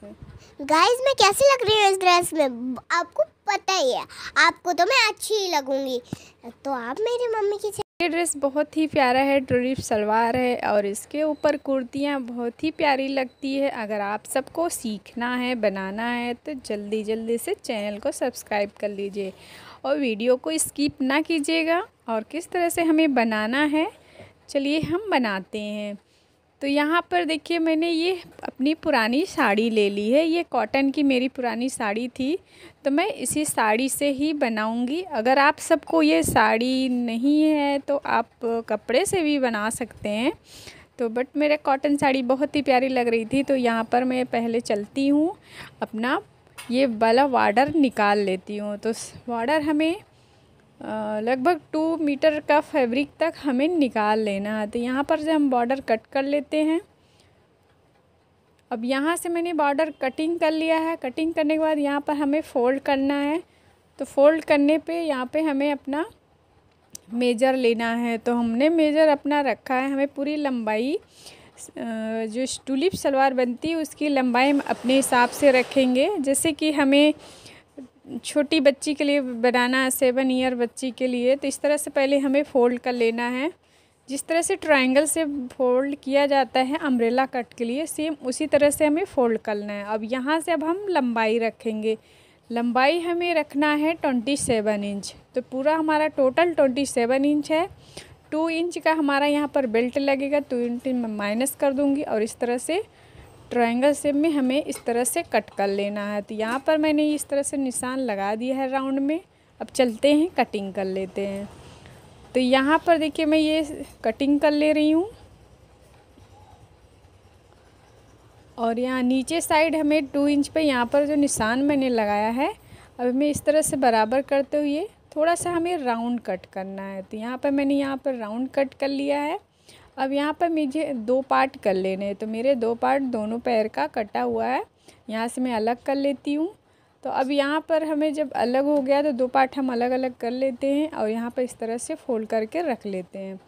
से गाइज मैं कैसी लग रही हूँ इस ड्रेस में आपको पता ही है आपको तो मैं अच्छी ही लगूंगी तो आप मेरी मम्मी की ये ड्रेस बहुत ही प्यारा है ट्रिप सलवार है और इसके ऊपर कुर्तियाँ बहुत ही प्यारी लगती है अगर आप सबको सीखना है बनाना है तो जल्दी जल्दी से चैनल को सब्सक्राइब कर लीजिए और वीडियो को स्किप ना कीजिएगा और किस तरह से हमें बनाना है चलिए हम बनाते हैं तो यहाँ पर देखिए मैंने ये अपनी पुरानी साड़ी ले ली है ये कॉटन की मेरी पुरानी साड़ी थी तो मैं इसी साड़ी से ही बनाऊंगी अगर आप सबको ये साड़ी नहीं है तो आप कपड़े से भी बना सकते हैं तो बट मेरा कॉटन साड़ी बहुत ही प्यारी लग रही थी तो यहाँ पर मैं पहले चलती हूँ अपना ये वाला वाडर निकाल लेती हूँ तो वाडर हमें लगभग टू मीटर का फैब्रिक तक हमें निकाल लेना है तो यहाँ पर से हम बॉर्डर कट कर लेते हैं अब यहाँ से मैंने बॉर्डर कटिंग कर लिया है कटिंग करने के बाद यहाँ पर हमें फ़ोल्ड करना है तो फ़ोल्ड करने पे यहाँ पे हमें अपना मेजर लेना है तो हमने मेजर अपना रखा है हमें पूरी लंबाई जो टूलिप सलवार बनती है उसकी लंबाई हम अपने हिसाब से रखेंगे जैसे कि हमें छोटी बच्ची के लिए बनाना है सेवन ईयर बच्ची के लिए तो इस तरह से पहले हमें फ़ोल्ड कर लेना है जिस तरह से ट्रायंगल से फोल्ड किया जाता है अम्ब्रेला कट के लिए सेम उसी तरह से हमें फ़ोल्ड करना है अब यहाँ से अब हम लंबाई रखेंगे लंबाई हमें रखना है ट्वेंटी सेवन इंच तो पूरा हमारा टोटल ट्वेंटी सेवन इंच है टू इंच का हमारा यहाँ पर बेल्ट लगेगा टू इंच मैं माइनस कर दूँगी और इस तरह से ट्रायंगल शेप में हमें इस तरह से कट कर लेना है तो यहाँ पर मैंने इस तरह से निशान लगा दिया है राउंड में अब चलते हैं कटिंग कर लेते हैं तो यहाँ पर देखिए मैं ये कटिंग कर ले रही हूँ और यहाँ नीचे साइड हमें टू इंच पे यहाँ पर जो निशान मैंने लगाया है अब हमें इस तरह से बराबर करते हुए थोड़ा सा हमें राउंड कट करना है तो यहाँ पर मैंने यहाँ पर राउंड कट कर लिया है अब यहाँ पर मुझे दो पार्ट कर लेने हैं तो मेरे दो पार्ट दोनों पैर का कटा हुआ है यहाँ से मैं अलग कर लेती हूँ तो अब यहाँ पर हमें जब अलग हो गया तो दो पार्ट हम अलग अलग कर लेते हैं और यहाँ पर इस तरह से फोल्ड करके रख लेते हैं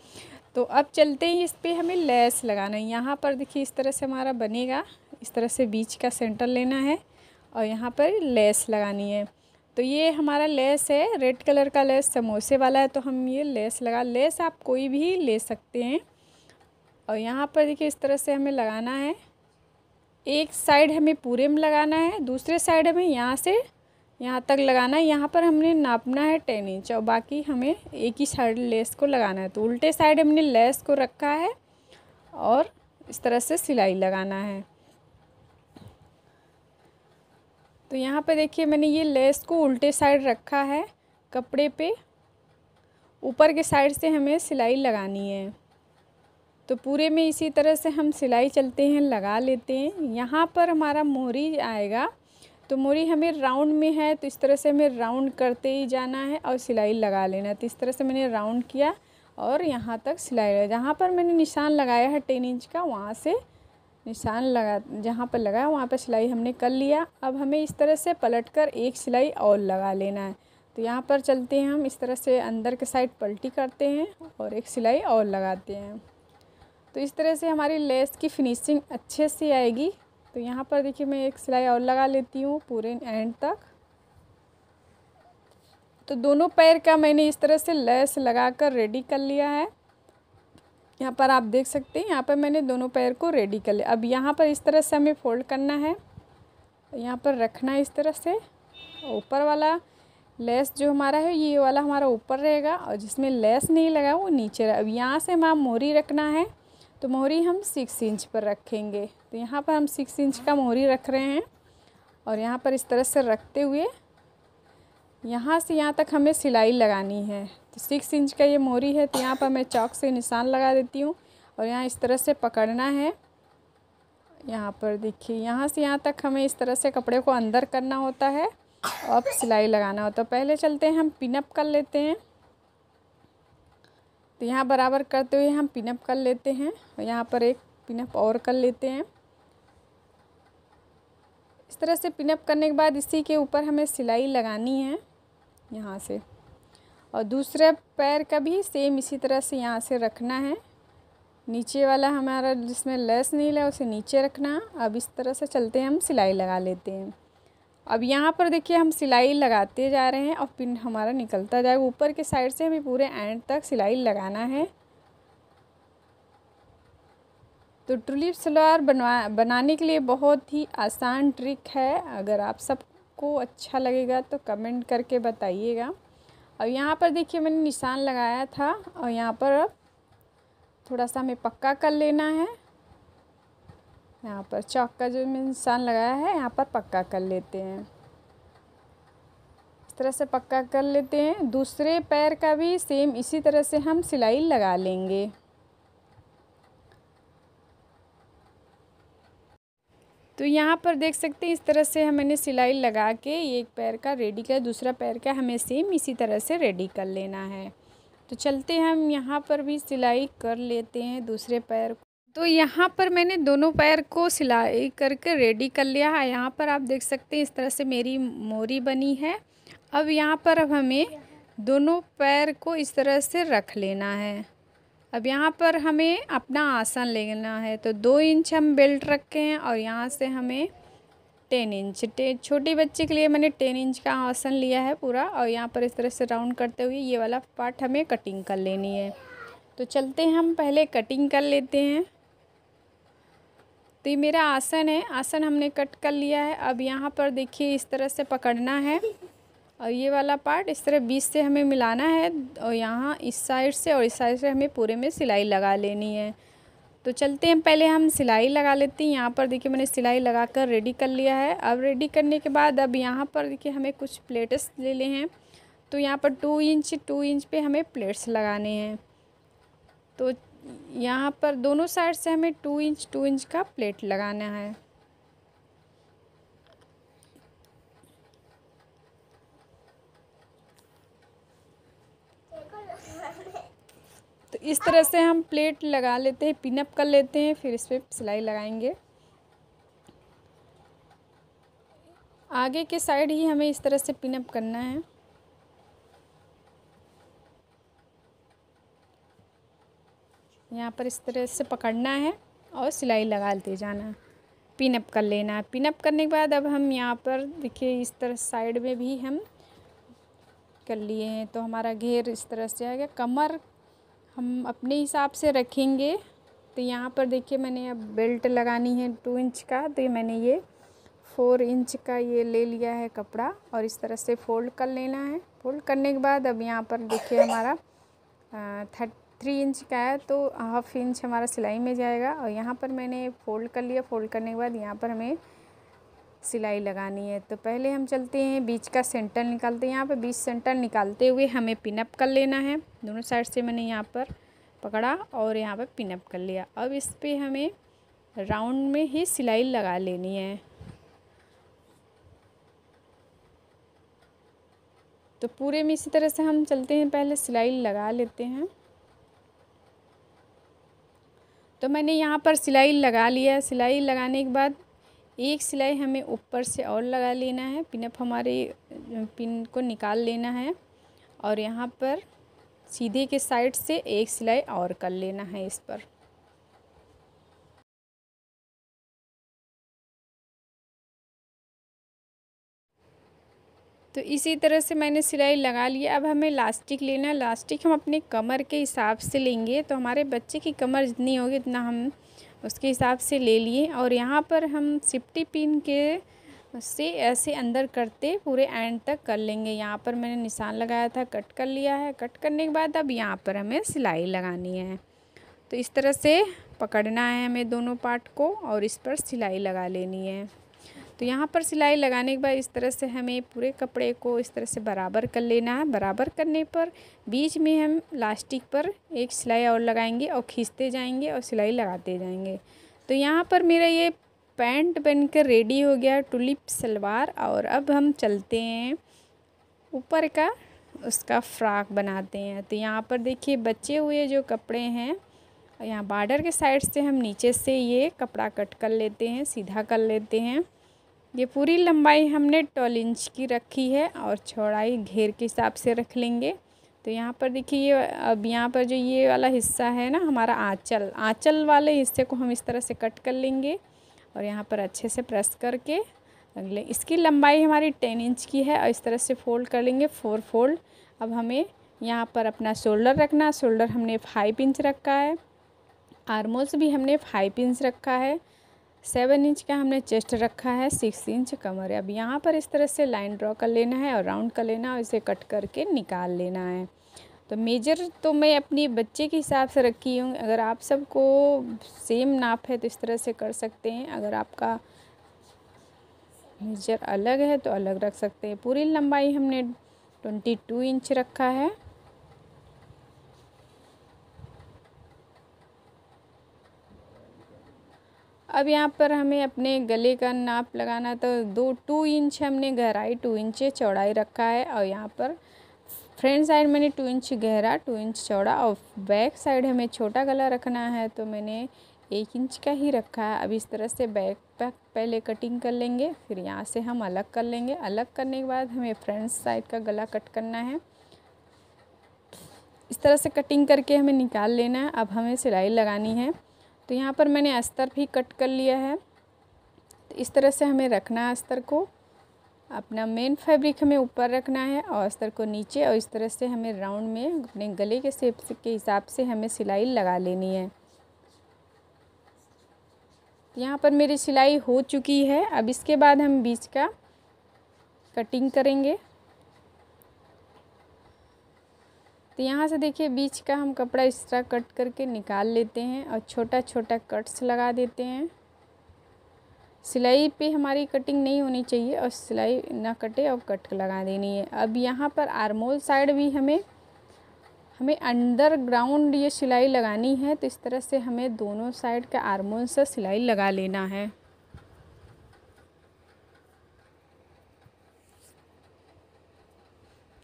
तो अब चलते हैं इस पर हमें लेस लगाना है यहाँ पर देखिए इस तरह से हमारा बनेगा इस तरह से बीच का सेंटर लेना है और यहाँ पर लेस लगानी है तो ये हमारा लेस है रेड कलर का लेस समोसे वाला है तो हम ये लेस लगा लेस आप कोई भी ले सकते हैं और यहाँ पर देखिए इस तरह से हमें लगाना है एक साइड हमें पूरे में लगाना है दूसरे साइड हमें यहाँ से यहाँ तक लगाना है यहाँ पर हमने नापना है टेन इंच और बाकी हमें एक ही साइड लेस को लगाना है तो उल्टे साइड हमने लेस को रखा है और इस तरह से सिलाई लगाना है तो यहाँ पर देखिए मैंने ये लेस को उल्टे साइड रखा है कपड़े पे ऊपर के साइड से हमें सिलाई लगानी है तो पूरे में इसी तरह से हम सिलाई चलते हैं लगा लेते हैं यहाँ पर हमारा मोहरी आएगा तो मोरी हमें राउंड में है तो इस तरह से हमें राउंड करते ही जाना है और सिलाई लगा लेना तो इस तरह से मैंने राउंड किया और यहाँ तक सिलाई जहाँ पर मैंने निशान लगाया है टेन इंच का वहाँ से निशान लगा जहाँ पर लगाया वहाँ पर सिलाई हमने कर लिया अब हमें इस तरह से पलट कर एक सिलाई और लगा लेना है तो यहाँ पर चलते हैं हम इस तरह से अंदर के साइड पलटी करते हैं और एक सिलाई और लगाते हैं तो इस तरह से हमारी लेस की फिनिशिंग अच्छे से आएगी तो यहाँ पर देखिए मैं एक सिलाई और लगा लेती हूँ पूरे एंड तक तो दोनों पैर का मैंने इस तरह से लेस लगा कर रेडी कर लिया है यहाँ पर आप देख सकते हैं यहाँ पर मैंने दोनों पैर को रेडी कर लिया अब यहाँ पर इस तरह से हमें फोल्ड करना है यहाँ पर रखना है इस तरह से ऊपर वाला लेस जो हमारा है ये वाला हमारा ऊपर रहेगा और जिसमें लेस नहीं लगा वो नीचे रहे अब यहाँ से हमारा मोरी रखना है तो मोहरी हम सिक्स इंच पर रखेंगे तो यहाँ पर हम सिक्स इंच का मोहरी रख रहे हैं और यहाँ पर इस तरह से रखते हुए यहाँ से यहाँ तक हमें सिलाई लगानी है तो सिक्स इंच का ये मोरी है तो यहाँ पर मैं चौक से निशान लगा देती हूँ और यहाँ इस तरह से पकड़ना है यहाँ पर देखिए यहाँ से यहाँ तक हमें इस तरह से कपड़े को अंदर करना होता है और सिलाई लगाना होता है तो पहले चलते हैं हम पिनअप कर लेते हैं तो यहाँ बराबर करते हुए हम पिनअप कर लेते हैं यहाँ पर एक पिनअप और कर लेते हैं इस तरह से पिनअप करने के बाद इसी के ऊपर हमें सिलाई लगानी है यहाँ से और दूसरे पैर का भी सेम इसी तरह से यहाँ से रखना है नीचे वाला हमारा जिसमें लेस नहीं है उसे नीचे रखना अब इस तरह से चलते हैं हम सिलाई लगा लेते हैं अब यहाँ पर देखिए हम सिलाई लगाते जा रहे हैं और पिन हमारा निकलता जाएगा ऊपर के साइड से हमें पूरे एंड तक सिलाई लगाना है तो टुलिप सलवार बनवा बनाने के लिए बहुत ही आसान ट्रिक है अगर आप सबको अच्छा लगेगा तो कमेंट करके बताइएगा और यहाँ पर देखिए मैंने निशान लगाया था और यहाँ पर थोड़ा सा हमें पक्का कर लेना है यहाँ पर चौक का जो मैं निशान लगाया है यहाँ पर पक्का कर लेते हैं इस तरह से पक्का कर लेते हैं दूसरे पैर का भी सेम इसी तरह से हम सिलाई लगा लेंगे तो यहाँ पर देख सकते हैं इस तरह से हमने सिलाई लगा के एक पैर का रेडी कर दूसरा पैर का हमें सेम इसी तरह से रेडी कर लेना है तो चलते हम यहाँ पर भी सिलाई कर लेते हैं दूसरे पैर तो यहाँ पर मैंने दोनों पैर को सिलाई करके रेडी कर लिया है यहाँ पर आप देख सकते हैं इस तरह से मेरी मोरी बनी है अब यहाँ पर अब हमें दोनों पैर को इस तरह से रख लेना है अब यहाँ पर हमें अपना आसन लेना है तो दो इंच हम बेल्ट रखे हैं और यहाँ से हमें टेन इंच टे छोटी बच्चे के लिए मैंने टेन इंच का आसन लिया है पूरा और यहाँ पर इस तरह से राउंड करते हुए ये वाला पार्ट हमें कटिंग कर लेनी है तो चलते हैं हम पहले कटिंग कर लेते हैं तो ये मेरा आसन है आसन हमने कट कर लिया है अब यहाँ पर देखिए इस तरह से पकड़ना है और ये वाला पार्ट इस तरह बीच से हमें मिलाना है और यहाँ इस साइड से और इस साइड से हमें पूरे में सिलाई लगा लेनी है तो चलते हैं पहले हम सिलाई लगा लेते हैं यहाँ पर देखिए मैंने सिलाई लगा कर रेडी कर लिया है अब रेडी करने के बाद अब यहाँ पर देखिए हमें कुछ प्लेट्स ले ले हैं तो यहाँ पर टू इंच टू इंच पे हमें प्लेट्स लगाने हैं तो यहाँ पर दोनों साइड से हमें टू इंच टू इंच का प्लेट लगाना है तो इस तरह से हम प्लेट लगा लेते हैं पिनअप कर लेते हैं फिर इस पर सिलाई लगाएंगे आगे के साइड ही हमें इस तरह से पिनअप करना है यहाँ पर इस तरह से पकड़ना है और सिलाई लगाते जाना पिनअप कर लेना है पिनअप करने के बाद अब हम यहाँ पर देखिए इस तरह साइड में भी हम कर लिए हैं तो हमारा घेर इस तरह से आएगा कमर हम अपने हिसाब से रखेंगे तो यहाँ पर देखिए मैंने अब बेल्ट लगानी है टू इंच का तो मैंने ये फोर इंच का ये ले लिया है कपड़ा और इस तरह से फ़ोल्ड कर लेना है फोल्ड करने के बाद अब यहाँ पर देखिए हमारा थर्ट थ्री इंच का है तो हाफ इंच हमारा सिलाई में जाएगा और यहाँ पर मैंने फोल्ड कर लिया फोल्ड करने के बाद यहाँ पर हमें सिलाई लगानी है तो पहले हम चलते हैं बीच का सेंटर निकालते हैं यहाँ पर बीच सेंटर निकालते हुए हमें पिनअप कर लेना है दोनों साइड से मैंने यहाँ पर पकड़ा और यहाँ पर पिनअप कर लिया अब इस पर हमें राउंड में ही सिलाई लगा लेनी है तो पूरे में इसी तरह से हम चलते हैं पहले सिलाई लगा लेते हैं तो मैंने यहाँ पर सिलाई लगा लिया है सिलाई लगाने के बाद एक सिलाई हमें ऊपर से और लगा लेना है पिनअप हमारे पिन को निकाल लेना है और यहाँ पर सीधे के साइड से एक सिलाई और कर लेना है इस पर तो इसी तरह से मैंने सिलाई लगा ली अब हमें लास्टिक लेना है लास्टिक हम अपने कमर के हिसाब से लेंगे तो हमारे बच्चे की कमर जितनी होगी उतना हम उसके हिसाब से ले लिए और यहाँ पर हम सिप्टी पिन के उससे ऐसे अंदर करते पूरे एंड तक कर लेंगे यहाँ पर मैंने निशान लगाया था कट कर लिया है कट करने के बाद अब यहाँ पर हमें सिलाई लगानी है तो इस तरह से पकड़ना है हमें दोनों पार्ट को और इस पर सिलाई लगा लेनी है तो यहाँ पर सिलाई लगाने के बाद इस तरह से हमें पूरे कपड़े को इस तरह से बराबर कर लेना है बराबर करने पर बीच में हम लास्टिक पर एक सिलाई और लगाएंगे और खींचते जाएंगे और सिलाई लगाते जाएंगे तो यहाँ पर मेरा ये पैंट बनकर रेडी हो गया टुलिप सलवार और अब हम चलते हैं ऊपर का उसका फ्राक बनाते हैं तो यहाँ पर देखिए बचे हुए जो कपड़े हैं यहाँ बॉर्डर के साइड से हम नीचे से ये कपड़ा कट कर लेते हैं सीधा कर लेते हैं ये पूरी लंबाई हमने ट्वेल्व इंच की रखी है और चौड़ाई घेर के हिसाब से रख लेंगे तो यहाँ पर देखिए ये अब यहाँ पर जो ये वाला हिस्सा है ना हमारा आँचल आँचल वाले हिस्से को हम इस तरह से कट कर लेंगे और यहाँ पर अच्छे से प्रेस करके रख इसकी लंबाई हमारी टेन इंच की है और इस तरह से फोल्ड कर लेंगे फोर फोल्ड अब हमें यहाँ पर अपना शोल्डर रखना शोल्डर हमने फाइव इंच रखा है आर्मोल्स भी हमने फाइव इंच रखा है सेवन इंच का हमने चेस्ट रखा है सिक्स इंच कमर है अब यहाँ पर इस तरह से लाइन ड्रॉ कर लेना है और राउंड कर लेना और इसे कट करके निकाल लेना है तो मेजर तो मैं अपने बच्चे के हिसाब से रखी हूँ अगर आप सबको सेम नाप है तो इस तरह से कर सकते हैं अगर आपका मेजर अलग है तो अलग रख सकते हैं पूरी लंबाई हमने ट्वेंटी टू इंच रखा है अब यहाँ पर हमें अपने गले का नाप लगाना तो दो टू इंच हमने गहराई टू इंच चौड़ाई रखा है और यहाँ पर फ्रंट साइड मैंने टू इंच गहरा टू इंच चौड़ा और बैक साइड हमें छोटा गला रखना है तो मैंने एक इंच का ही रखा है अब इस तरह से बैक पैक पहले कटिंग कर लेंगे फिर यहाँ से हम अलग कर लेंगे अलग करने के बाद हमें फ्रंट साइड का गला कट करना है इस तरह से कटिंग करके हमें निकाल लेना है अब हमें सिलाई लगानी है तो यहाँ पर मैंने अस्तर भी कट कर लिया है तो इस तरह से हमें रखना है अस्तर को अपना मेन फैब्रिक हमें ऊपर रखना है और अस्तर को नीचे और इस तरह से हमें राउंड में अपने गले के सेप के हिसाब से हमें सिलाई लगा लेनी है यहाँ पर मेरी सिलाई हो चुकी है अब इसके बाद हम बीच का कटिंग करेंगे तो यहाँ से देखिए बीच का हम कपड़ा इस तरह कट करके निकाल लेते हैं और छोटा छोटा कट्स लगा देते हैं सिलाई पे हमारी कटिंग नहीं होनी चाहिए और सिलाई ना कटे और कट लगा देनी है अब यहाँ पर आरमोल साइड भी हमें हमें अंडर ग्राउंड ये सिलाई लगानी है तो इस तरह से हमें दोनों साइड का आरमोल से सिलाई लगा लेना है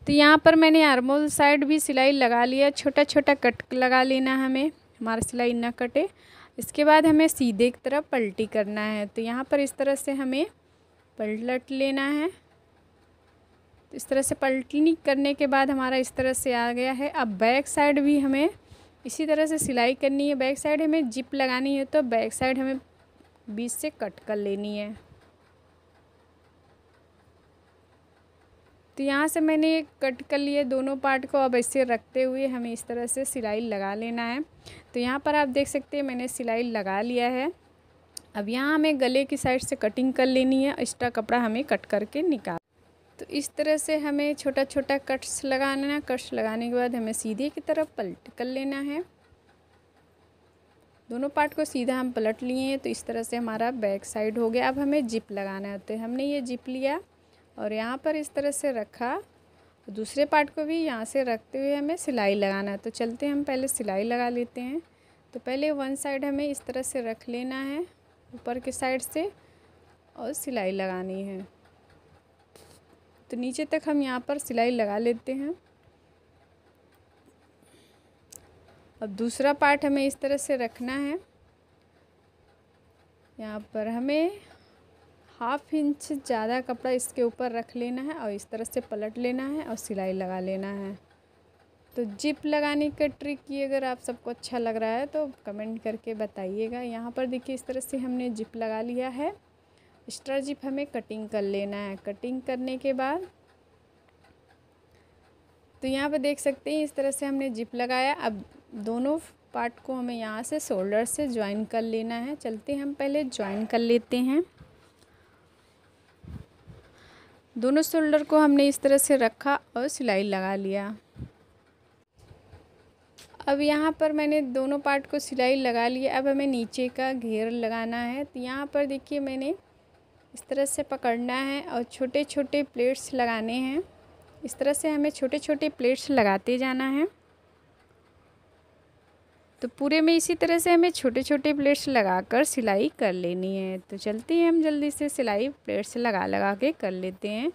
तो यहाँ पर मैंने आर्मोल साइड भी सिलाई लगा लिया छोटा छोटा कट लगा लेना हमें हमारा सिलाई ना कटे इसके बाद हमें सीधे की तरफ पलटी करना है तो यहाँ पर इस तरह से हमें पलट लेना है तो इस तरह से पलटनी करने के बाद हमारा इस तरह से आ गया है अब बैक साइड भी हमें इसी तरह से सिलाई करनी है बैक साइड हमें जिप लगानी है तो बैक साइड हमें बीच से कट कर लेनी है तो यहाँ से मैंने कट कर लिए दोनों पार्ट को अब ऐसे रखते हुए हमें इस तरह से सिलाई लगा लेना है तो यहाँ पर आप देख सकते हैं मैंने सिलाई लगा लिया है अब यहाँ हमें गले की साइड से कटिंग कर लेनी है एक्स्ट्रा कपड़ा हमें कट करके निकाल तो इस तरह से हमें छोटा छोटा कट्स लगाना है कट्स लगाने के बाद हमें सीधे की तरफ पलट कर लेना है दोनों पार्ट को सीधा हम पलट लिए हैं तो इस तरह से हमारा बैक साइड हो गया अब हमें जिप लगाना है तो हमने ये जिप लिया और यहाँ पर इस तरह से रखा दूसरे पार्ट को भी यहाँ से रखते हुए हमें सिलाई लगाना है तो चलते हम पहले सिलाई लगा लेते हैं तो पहले वन साइड हमें इस तरह से रख लेना है ऊपर के साइड से और सिलाई लगानी है तो नीचे तक हम यहाँ पर सिलाई लगा लेते हैं अब दूसरा पार्ट हमें इस तरह से रखना है यहाँ पर हमें हाफ इंच ज़्यादा कपड़ा इसके ऊपर रख लेना है और इस तरह से पलट लेना है और सिलाई लगा लेना है तो जिप लगाने का ट्रिक ये अगर आप सबको अच्छा लग रहा है तो कमेंट करके बताइएगा यहाँ पर देखिए इस तरह से हमने जिप लगा लिया है एक्स्ट्रा जिप हमें कटिंग कर लेना है कटिंग करने के बाद तो यहाँ पर देख सकते हैं इस तरह से हमने जिप लगाया अब दोनों पार्ट को हमें यहाँ से शोल्डर से ज्वाइन कर लेना है चलते हम पहले ज्वाइन कर लेते हैं दोनों शोल्डर को हमने इस तरह से रखा और सिलाई लगा लिया अब यहाँ पर मैंने दोनों पार्ट को सिलाई लगा लिया अब हमें नीचे का घेर लगाना है तो यहाँ पर देखिए मैंने इस तरह से पकड़ना है और छोटे छोटे प्लेट्स लगाने हैं इस तरह से हमें छोटे छोटे प्लेट्स लगाते जाना है तो पूरे में इसी तरह से हमें छोटे छोटे प्लेट्स लगाकर सिलाई कर लेनी है तो चलते हैं हम जल्दी से सिलाई प्लेट्स लगा लगा के कर लेते हैं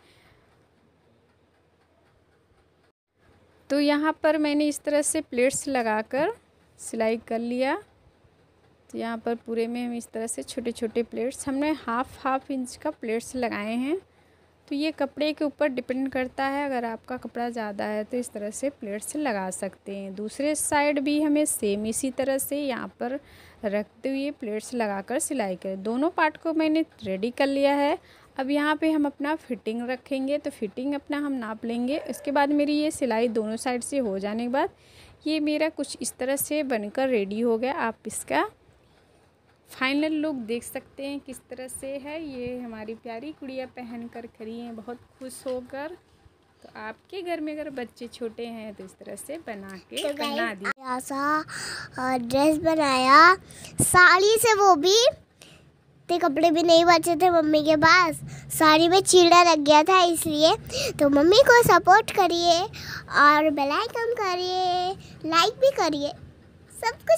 तो यहाँ पर मैंने इस तरह से प्लेट्स लगाकर सिलाई कर लिया तो यहाँ पर पूरे में हम इस तरह से छोटे छोटे प्लेट्स हमने हाफ हाफ इंच का प्लेट्स लगाए हैं तो ये कपड़े के ऊपर डिपेंड करता है अगर आपका कपड़ा ज़्यादा है तो इस तरह से प्लेट्स लगा सकते हैं दूसरे साइड भी हमें सेम इसी तरह से यहाँ पर रखते हुए प्लेट्स लगाकर सिलाई करें दोनों पार्ट को मैंने रेडी कर लिया है अब यहाँ पे हम अपना फिटिंग रखेंगे तो फिटिंग अपना हम नाप लेंगे उसके बाद मेरी ये सिलाई दोनों साइड से हो जाने के बाद ये मेरा कुछ इस तरह से बनकर रेडी हो गया आप इसका फाइनल लुक देख सकते हैं किस तरह से है ये हमारी प्यारी कुड़िया पहन कर खड़ी हैं बहुत खुश होकर तो आपके घर में अगर बच्चे छोटे हैं तो इस तरह से बना के तो बना दी सा ड्रेस बनाया साड़ी से वो भी ते कपड़े भी नहीं बचे थे मम्मी के पास साड़ी में चीड़ा लग गया था इसलिए तो मम्मी को सपोर्ट करिए और बेलाइकम करिए लाइक भी करिए सब कुछ